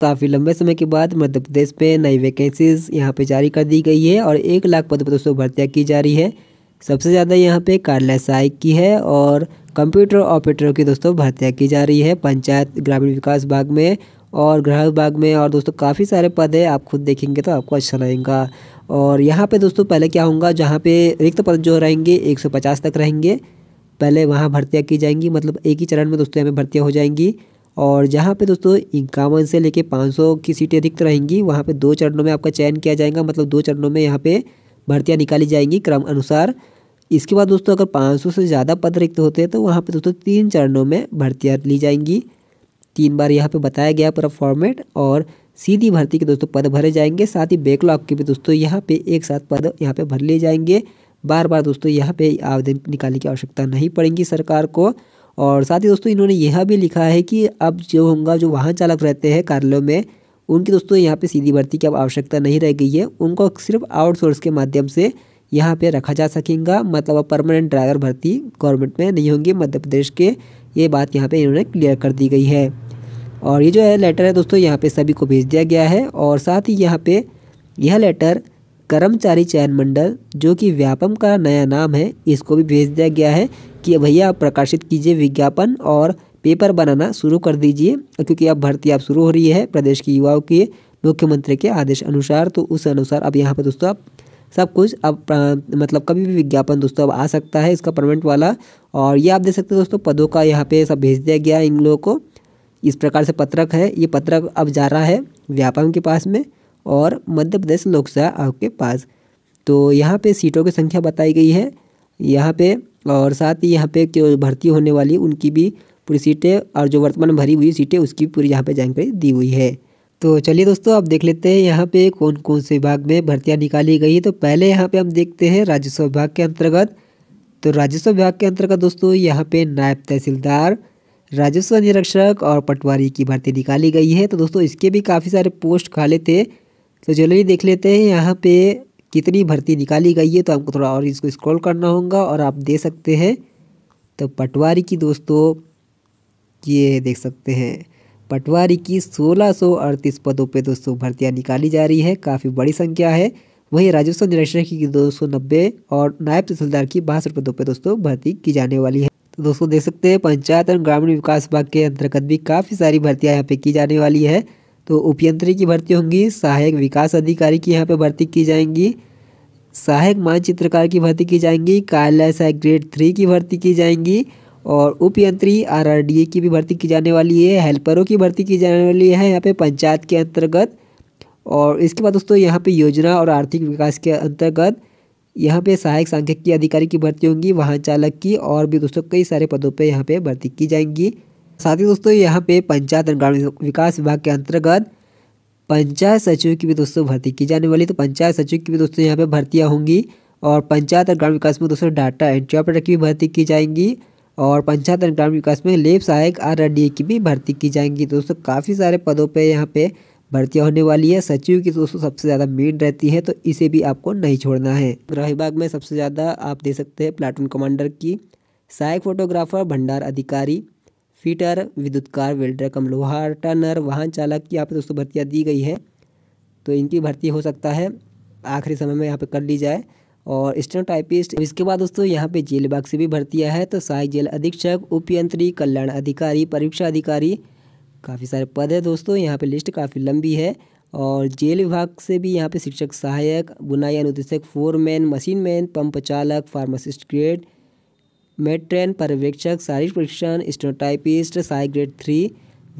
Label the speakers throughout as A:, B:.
A: काफ़ी लंबे समय के बाद मध्य प्रदेश में नई वैकेंसीज यहाँ पे जारी कर दी गई है और एक लाख पद पर दोस्तों भर्तियाँ की जा रही है सबसे ज़्यादा यहाँ पे कार्यालय सहायक की है और कंप्यूटर ऑपरेटरों की दोस्तों भर्तियाँ की जा रही है पंचायत ग्रामीण विकास भाग में और गृह विभाग में और दोस्तों काफ़ी सारे पद है आप खुद देखेंगे तो आपको अच्छा लगेगा और यहाँ पर दोस्तों पहले क्या होगा जहाँ पर रिक्त पद जो रहेंगे एक तक रहेंगे पहले वहाँ भर्तियाँ की जाएंगी मतलब एक ही चरण में दोस्तों यहाँ पर भर्तियाँ हो जाएंगी और जहाँ पे दोस्तों इक्यावन से लेके 500 की सीटें रिक्त तो रहेंगी वहाँ पे दो चरणों में आपका चयन किया जाएगा मतलब दो चरणों में यहाँ पे भर्तियाँ निकाली जाएंगी क्रम अनुसार इसके बाद दोस्तों अगर 500 से ज़्यादा पद रिक्त होते हैं तो वहाँ पे दोस्तों तीन चरणों में भर्तियाँ ली जाएंगी तीन बार यहाँ पर बताया गया पूरा फॉर्मेट और सीधी भर्ती के दोस्तों पद भरे जाएंगे साथ ही बैकलॉग के भी दोस्तों यहाँ पर एक साथ पद यहाँ पर भर लिए जाएंगे बार बार दोस्तों यहाँ पर आवेदन निकालने की आवश्यकता नहीं पड़ेगी सरकार को और साथ ही दोस्तों इन्होंने यह भी लिखा है कि अब जो होगा जो वाहन चालक रहते हैं कार्यालयों में उनकी दोस्तों यहाँ पे सीधी भर्ती की अब आवश्यकता नहीं रह गई है उनको सिर्फ आउटसोर्स के माध्यम से यहाँ पे रखा जा सकेगा मतलब अब परमानेंट ड्राइवर भर्ती गवर्नमेंट में नहीं होंगी मध्य प्रदेश के ये बात यहाँ पे इन्होंने क्लियर कर दी गई है और ये जो है लेटर है दोस्तों यहाँ पे सभी को भेज दिया गया है और साथ ही यहाँ पर यह लेटर कर्मचारी चयन मंडल जो कि व्यापम का नया नाम है इसको भी भेज दिया गया है कि भैया प्रकाशित कीजिए विज्ञापन और पेपर बनाना शुरू कर दीजिए क्योंकि अब भर्ती अब शुरू हो रही है प्रदेश की युवाओं के मुख्यमंत्री के आदेश अनुसार तो उस अनुसार अब यहाँ पर दोस्तों आप सब कुछ अब मतलब कभी भी विज्ञापन दोस्तों अब आ सकता है इसका परमेंट वाला और ये आप देख सकते हैं दोस्तों पदों का यहाँ पे सब भेज दिया गया इन लोगों को इस प्रकार से पत्रक है ये पत्रक अब जा रहा है व्यापम के पास में और मध्य प्रदेश लोकसभा आयोग के पास तो यहाँ पे सीटों की संख्या बताई गई है यहाँ पे और साथ ही यहाँ पे जो भर्ती होने वाली उनकी भी पूरी सीटें और जो वर्तमान भरी हुई सीटें उसकी पूरी यहाँ पे जानकारी दी हुई है तो चलिए दोस्तों अब देख लेते हैं यहाँ पे कौन कौन से विभाग में भर्तियाँ निकाली गई है तो पहले यहाँ पे हम देखते हैं राजस्व विभाग के अंतर्गत तो राजस्व विभाग के अंतर्गत दोस्तों यहाँ पर नायब तहसीलदार राजस्व निरीक्षक और पटवारी की भर्ती निकाली गई है तो दोस्तों इसके भी काफ़ी सारे पोस्ट खाले थे तो चलिए देख लेते हैं यहाँ पर कितनी भर्ती निकाली गई है तो आपको थोड़ा और इसको स्क्रॉल करना होगा और आप दे सकते हैं तो पटवारी की दोस्तों ये देख सकते हैं पटवारी की अड़तीस पदों पे दोस्तों भर्तियां निकाली जा रही है काफ़ी बड़ी संख्या है वहीं राजस्व निरीक्षण की दो सौ नब्बे और नायब तहसीलदार की बासठ पदों पर दोस्तों भर्ती की जाने वाली है तो दोस्तों देख सकते हैं पंचायत और ग्रामीण विकास विभाग के अंतर्गत भी काफ़ी सारी भर्तियाँ यहाँ पे की जाने वाली है तो उपयंत्री की भर्ती होंगी सहायक विकास अधिकारी की यहाँ पे भर्ती की जाएंगी सहायक मानचित्रकार की भर्ती की जाएंगी कार्यालय सहायक ग्रेड थ्री की भर्ती की जाएंगी और उपयंत्री आरआरडीए की भी भर्ती की जाने वाली है हेल्परों की भर्ती की जाने वाली है यहाँ पे पंचायत के अंतर्गत और इसके बाद दोस्तों यहाँ पे योजना और आर्थिक विकास के अंतर्गत यहाँ पे सहायक सांख्यिकी अधिकारी की भर्ती होंगी वाहन चालक की और भी दोस्तों कई सारे पदों पे यहाँ पे भर्ती की जाएंगी साथ ही दोस्तों यहाँ पे पंचायत और ग्रामीण विकास विभाग के अंतर्गत पंचायत सचिव की भी दोस्तों भर्ती की जाने वाली तो पंचायत सचिव की भी दोस्तों यहाँ पे भर्तियाँ होंगी और पंचायत और ग्राम विकास में दोस्तों डाटा एंट्री ऑपरेटर की भी भर्ती की जाएंगी और पंचायत और ग्रामीण विकास में लेब सहायक आर की भी भर्ती की जाएंगी तो दोस्तों काफ़ी सारे पदों पर यहाँ पे भर्तियाँ होने वाली है सचिव की दोस्तों सबसे ज़्यादा मेन रहती है तो इसे भी आपको नहीं छोड़ना है विभाग में सबसे ज़्यादा आप दे सकते हैं प्लाटून कमांडर की सहायक फोटोग्राफर भंडार अधिकारी फीटर विद्युत कार वेल्डर कम लोहार टर्नर वाहन चालक की यहाँ पर दोस्तों भर्तियाँ दी गई हैं तो इनकी भर्ती हो सकता है आखिरी समय में यहाँ पर कर ली जाए और स्टेनोटाइपिस्ट इसके बाद दोस्तों यहाँ पे जेल बाग से भी भर्तियाँ है तो सहायक जेल अधीक्षक उप यंत्री कल्याण अधिकारी परीक्षा अधिकारी काफ़ी सारे पद है दोस्तों यहाँ पे लिस्ट काफ़ी लंबी है और जेल विभाग से भी यहाँ पे शिक्षक सहायक बुनाई अनुदेशक फोरमैन मशीन मैन पंप चालक फार्मासिस्ट ग्रेड मेट्रेन पर्यवेक्षक शारीरिक परीक्षण स्टोटाइपिस्ट साई ग्रेड थ्री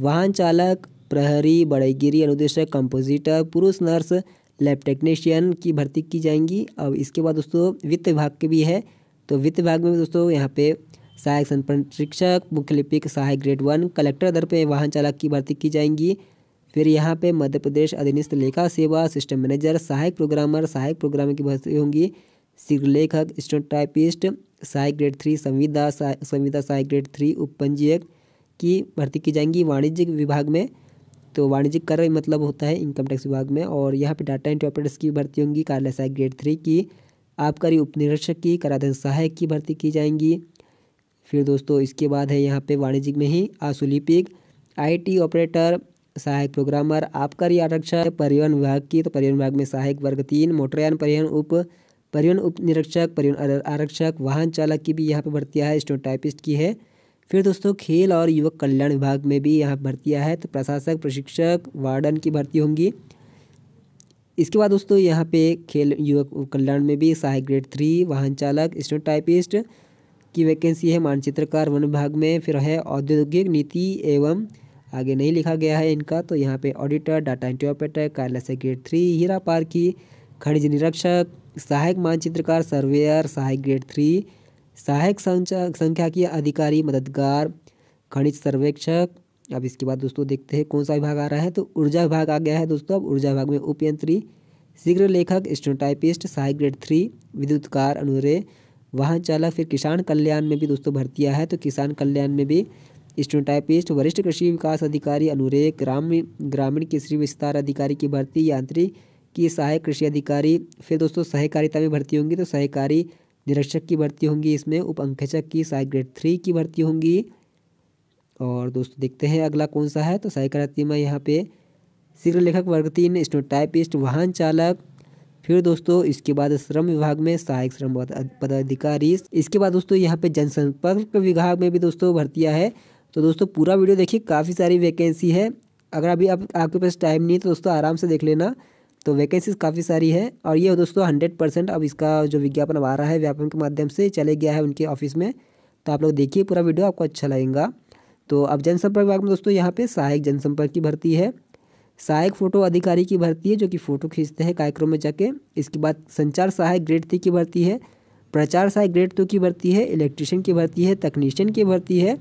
A: वाहन चालक प्रहरी बड़ेगिरी अनुदेशक कंपोजिटर पुरुष नर्स लैब टेक्नीशियन की भर्ती की जाएंगी अब इसके बाद दोस्तों वित्त विभाग के भी है तो वित्त विभाग में दोस्तों यहाँ पे सहायक संपरीक्षक मुख्य लिपिक सहायक ग्रेड वन कलेक्टर दर पे वाहन चालक की भर्ती की जाएंगी फिर यहाँ पे मध्य प्रदेश अधीनस्थ लेखा सेवा सिस्टम मैनेजर सहायक प्रोग्रामर सहायक प्रोग्रामर की भर्ती होंगी लेखक स्टोटाइपिस्ट सहायक ग्रेड थ्री संविदा संविदा सहायक ग्रेड थ्री उपपंजीयक की भर्ती की जाएंगी वाणिज्यिक विभाग में तो वाणिज्यिक कर मतलब होता है इनकम टैक्स विभाग में और यहाँ पे डाटा एंट्री ऑपरेटर्स की भर्ती होंगी कार्यालय सहायक ग्रेड थ्री की आबकारी उप निरीक्षक की कराधन सहायक की भर्ती की जाएंगी फिर दोस्तों इसके बाद है यहाँ पे वाणिज्यिक में ही आसुलिपिक आई ऑपरेटर सहायक प्रोग्रामर आबकारी आरक्षक परिवहन विभाग की तो परिवहन विभाग में सहायक वर्ग तीन मोटरयान परिवहन उप परिवहन उप निरीक्षक परिवहन आरक्षक वाहन चालक की भी यहाँ पर भर्तियाँ है स्टोटाइपिस्ट की है फिर दोस्तों खेल और युवक कल्याण विभाग में भी यहाँ भर्तियाँ है तो प्रशासक प्रशिक्षक वार्डन की भर्ती होंगी इसके बाद दोस्तों यहाँ पे खेल युवक कल्याण में भी सहायक ग्रेड थ्री वाहन चालक स्टोटाइपिस्ट की वैकेंसी है मानचित्रकार वन विभाग में फिर है औद्योगिक नीति एवं आगे नहीं लिखा गया है इनका तो यहाँ पे ऑडिटर डाटा एंट्री ऑपरेटर कार्यालय से ग्रेड थ्री हीरा पार्क की खनिज निरीक्षक सहायक मानचित्रकार सर्वेयर सहायक ग्रेड थ्री सहायक संख्या की अधिकारी मददगार खनिज सर्वेक्षक अब इसके बाद दोस्तों देखते हैं कौन सा विभाग आ रहा है तो ऊर्जा विभाग आ गया है दोस्तों अब ऊर्जा विभाग में उपयंत्री शीघ्र लेखक स्टोटाइपिस्ट सहायक ग्रेड थ्री विद्युतकार अनुरे वाहन चालक फिर किसान कल्याण में भी दोस्तों भर्तियाँ है तो किसान कल्याण में भी स्टोटाइपिस्ट वरिष्ठ कृषि विकास अधिकारी अनुरेख ग्रामीण ग्रामीण कृषि विस्तार अधिकारी की भर्ती यांत्रिक की सहायक कृषि अधिकारी फिर दोस्तों सहकारिता में भर्ती होंगी तो सहकारी निरीक्षक की भर्ती होंगी इसमें उप अंकेचक की सहायक ग्रेड थ्री की भर्ती होंगी और दोस्तों देखते हैं अगला कौन सा है तो सहकारिता में यहाँ पे शीघ्र लेखक वर्ग तीन स्टोटाइपिस्ट वाहन चालक फिर दोस्तों इसके बाद श्रम विभाग में सहायक श्रम पदाधिकारी इसके बाद दोस्तों यहाँ पे जनसंपर्क विभाग में भी दोस्तों भर्तियाँ है तो दोस्तों पूरा वीडियो देखिए काफ़ी सारी वैकेंसी है अगर अभी आप, आपके पास टाइम नहीं है तो दोस्तों आराम से देख लेना तो वैकेंसीज काफ़ी सारी है और ये दोस्तों हंड्रेड परसेंट अब इसका जो विज्ञापन अब आ रहा है व्यापन के माध्यम से चले गया है उनके ऑफिस में तो आप लोग देखिए पूरा वीडियो आपको अच्छा लगेगा तो अब जनसंपर्क विभाग में दोस्तों यहाँ पे सहायक जनसंपर्क की भर्ती है सहायक फोटो अधिकारी की भर्ती है जो कि फ़ोटो खींचते हैं कार्यक्रम में जाके इसके बाद संचार सहायक ग्रेड थ्री की भर्ती है प्रचार सहायक ग्रेड टू की भर्ती है इलेक्ट्रिशियन की भर्ती है तकनीशियन की भर्ती है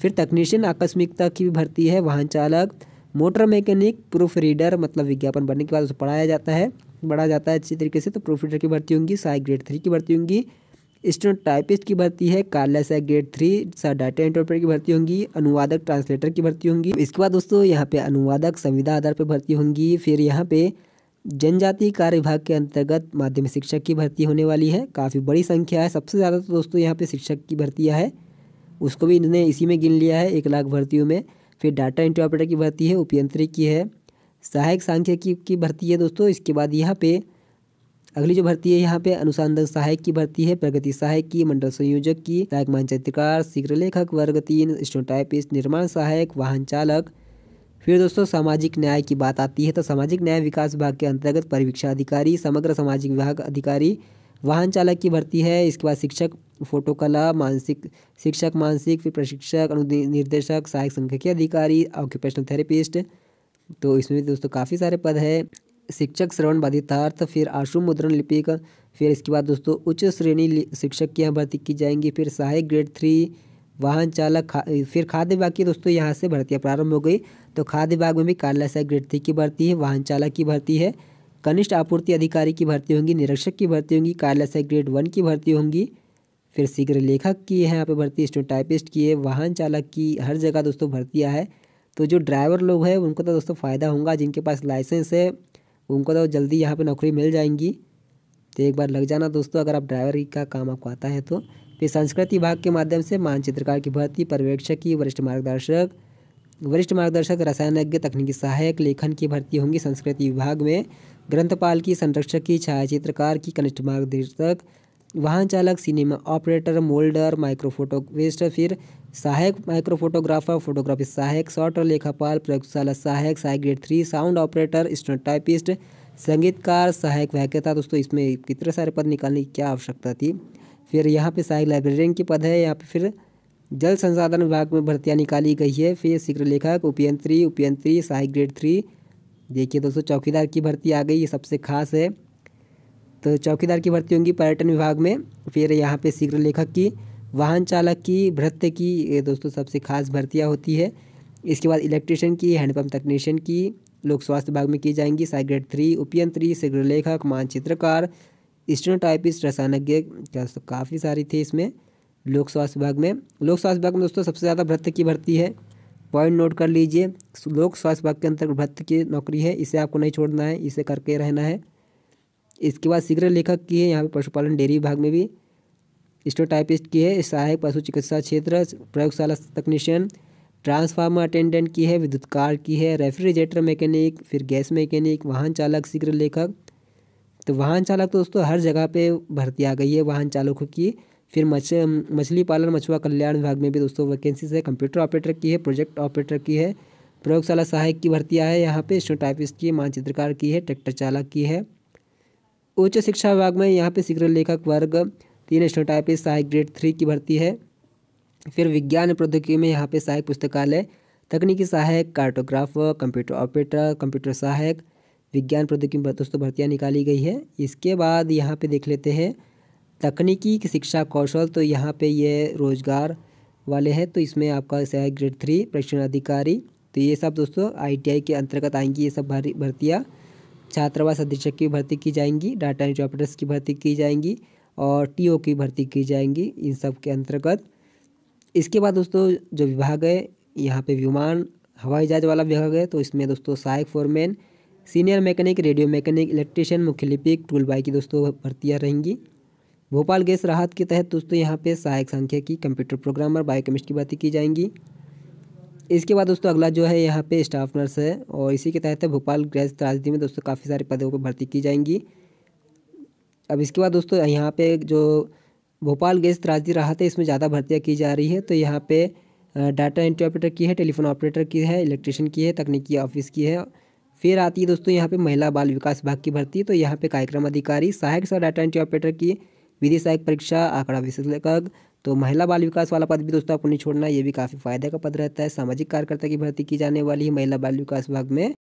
A: फिर तकनीशियन आकस्मिकता की भी भर्ती है वाहन चालक मोटर मैकेनिक प्रूफ रीडर मतलब विज्ञापन बनने के बाद उसे पढ़ाया जाता है बढ़ा जाता है अच्छी तरीके से तो प्रूफ रीडर की भर्ती होंगी सहायक ग्रेड थ्री की भर्ती होंगी स्टूडेंट टाइपिस्ट की भर्ती है कार्य सहायक ग्रेड थ्री डाटा इंटरप्रेटर की भर्ती होंगी अनुवादक ट्रांसलेटर की भर्ती होंगी इसके बाद दोस्तों यहाँ पे अनुवादक संविदा आधार पर भर्ती होंगी फिर यहाँ पे जनजातीय कार्य विभाग के अंतर्गत माध्यमिक शिक्षक की भर्ती होने वाली है काफ़ी बड़ी संख्या है सबसे ज़्यादा तो दोस्तों यहाँ पे शिक्षक की भर्तियाँ है उसको भी इन्होंने इसी में गिन लिया है एक लाख भर्तियों में फिर डाटा एंट्री ऑपरेटर की भर्ती है उपयंत्रिक की है सहायक सांख्यिकी की भर्ती है दोस्तों इसके बाद यहाँ पे अगली जो भर्ती है यहाँ पे अनुसंधान सहायक की भर्ती है प्रगति सहायक की मंडल संयोजक की सहायक मानचित्रकार शीघ्र लेखक वर्ग तीन स्टोटाइपिस्ट निर्माण सहायक वाहन चालक फिर दोस्तों सामाजिक न्याय की बात आती है तो सामाजिक न्याय विकास विभाग के अंतर्गत परीक्षा अधिकारी समग्र सामाजिक विभाग अधिकारी वाहन चालक की भर्ती है इसके बाद शिक्षक फोटोकला मानसिक शिक्षक मानसिक फिर प्रशिक्षक निर्देशक सहायक संख्यकीय अधिकारी ऑक्यूपेशनल थेरेपिस्ट तो इसमें दोस्तों काफ़ी सारे पद है शिक्षक श्रवण बाधितार्थ फिर आश्रम मुद्रण लिपिक फिर इसके बाद दोस्तों उच्च श्रेणी शिक्षक की यहाँ भर्ती की जाएंगी फिर सहायक ग्रेड थ्री वाहन चालक खा, फिर खाद्य विभाग की दोस्तों यहाँ से भर्तियाँ प्रारंभ हो गई तो खाद्य विभाग में भी कार्यालय सहायक ग्रेड थ्री की भर्ती है वाहन चालक की भर्ती है कनिष्ठ आपूर्ति अधिकारी की भर्ती होंगी निरीक्षक की भर्ती होंगी कार्यालय सहायक ग्रेड वन की भर्ती होंगी फिर शीघ्र लेखक की है यहाँ पे भर्ती स्टोटाइपिस्ट टाइपिस्ट की है वाहन चालक की हर जगह दोस्तों भर्तियाँ है तो जो ड्राइवर लोग हैं उनको तो दोस्तों फ़ायदा होगा जिनके पास लाइसेंस है उनको तो जल्दी यहाँ पर नौकरी मिल जाएंगी तो एक बार लग जाना दोस्तों अगर आप ड्राइवर का काम आपको आता है तो फिर संस्कृति विभाग के माध्यम से मानचित्रकार की भर्ती पर्यवेक्षक की वरिष्ठ मार्गदर्शक वरिष्ठ मार्गदर्शक रसायनज्ञ तकनीकी सहायक लेखन की भर्ती होंगी संस्कृति विभाग में ग्रंथपाल की संरक्षक की छायाचित्रकार की कनिष्ठ मार्गदर्शक वाहन चालक सिनेमा ऑपरेटर मोल्डर माइक्रोफोटोग्रिस्ट फिर सहायक माइक्रोफोटोग्राफर फोटोग्राफी सहायक और लेखापाल प्रयोगशाला सहायक सहायक grade three sound operator stenotypist संगीतकार सहायक व्याख्याता दोस्तों इसमें कितने सारे पद निकालने की क्या आवश्यकता थी फिर यहाँ पे सहायक लाइब्रेरियन की पद है यहाँ पे फिर जल संसाधन विभाग में भर्तियाँ निकाली गई है फिर शीघ्र लेखक उपयंत्री उपयंत्री सहायक ग्रेड थ्री देखिए दोस्तों चौकीदार की भर्ती आ गई ये सबसे खास है तो चौकीदार की भर्ती होंगी पर्यटन विभाग में फिर यहाँ पे शीघ्र लेखक की वाहन चालक की भृत्य की ये दोस्तों सबसे खास भर्तियाँ होती है इसके बाद इलेक्ट्रिशियन की हैंडपम्प तकनीशियन की लोक स्वास्थ्य विभाग में की जाएंगी साइग्रेड थ्री उपयंत्री शीघ्र लेखक मानचित्रकार स्टेनोटाइपिस्ट रसायनज्ञ काफ़ी सारी थी इसमें लोक स्वास्थ्य विभाग में लोक स्वास्थ्य विभाग में दोस्तों सबसे ज़्यादा भृत्य की भर्ती है पॉइंट नोट कर लीजिए लोक स्वास्थ्य विभाग के अंतर्गत भर्ती की नौकरी है इसे आपको नहीं छोड़ना है इसे करके रहना है इसके बाद शीघ्र लेखक की है यहाँ पे पशुपालन डेयरी विभाग में भी स्टोटाइपिस्ट की है सहायक पशु चिकित्सा क्षेत्र प्रयोगशाला तकनीशियन ट्रांसफार्मर अटेंडेंट की है विद्युत कार की है रेफ्रिजरेटर मैकेनिक फिर गैस मैकेनिक वाहन चालक शीघ्र लेखक तो वाहन चालक तो दोस्तों हर जगह पे भर्ती आ गई है वाहन चालकों की फिर मछ मछली पालन मछुआ कल्याण विभाग में भी दोस्तों वैकेंसीज है कंप्यूटर ऑपरेटर की है प्रोजेक्ट ऑपरेटर की है प्रयोगशाला सहायक की भर्ती है यहाँ पे स्टोटाइपिस्ट की है मानचित्रकार की है ट्रैक्टर चालक की है उच्च शिक्षा विभाग में यहाँ पे शीघ्र लेखक वर्ग तीन स्नोटाइप पे सहायक ग्रेड थ्री की भर्ती है फिर विज्ञान प्रौद्योगिकी में यहाँ पे सहायक पुस्तकालय तकनीकी सहायक कार्टोग्राफर कंप्यूटर ऑपरेटर कंप्यूटर सहायक विज्ञान प्रौद्योगिकी में दोस्तों भर्तियाँ निकाली गई है इसके बाद यहाँ पे देख लेते हैं तकनीकी शिक्षा कौशल तो यहाँ पे ये रोजगार वाले हैं तो इसमें आपका सहायक ग्रेड थ्री प्रशिक्षण अधिकारी तो ये सब दोस्तों आई के अंतर्गत आएंगी ये सब भर्तियाँ छात्रावास अधीक्षक की भर्ती की जाएंगी डाटा एंट्री ऑपरेटर्स की भर्ती की जाएंगी और टीओ की भर्ती की जाएंगी इन सब के अंतर्गत इसके बाद दोस्तों जो विभाग है यहाँ पे विमान हवाई जहाज वाला विभाग है तो इसमें दोस्तों सहायक foreman senior mechanic radio mechanic electrician मुख्य लिपिक टूल बाई की दोस्तों भर्तियाँ रहेंगी भोपाल गैस राहत के तहत दोस्तों यहाँ पे सहायक संख्या की कंप्यूटर प्रोग्रामर बायोकेमिस्ट की भर्ती की जाएंगी इसके बाद दोस्तों अगला जो है यहाँ पे स्टाफ नर्स है और इसी के तहत भोपाल गृह त्रासदी में दोस्तों काफ़ी सारे पदों पर भर्ती की जाएंगी अब इसके बाद दोस्तों यहाँ पे जो भोपाल गैस त्रासदी रहा था इसमें ज़्यादा भर्तियाँ की जा रही है तो यहाँ पे डाटा इंटरप्रेटर ऑपरेटर की है टेलीफोन ऑपरेटर की है इलेक्ट्रिशियन की है तकनीकी ऑफिस की है फिर आती है दोस्तों यहाँ पे महिला बाल विकास विभाग की भर्ती तो यहाँ पे कार्यक्रम अधिकारी सहायक सह डाटा इंटरप्रेटर ऑपरेटर की विधि सहायक परीक्षा आंकड़ा विश्लेषक तो महिला बाल विकास वाला पद भी दोस्तों आपको नहीं छोड़ना ये भी काफ़ी फायदे का पद रहता है सामाजिक कार्यकर्ता की भर्ती की जाने वाली है महिला बाल विकास विभाग में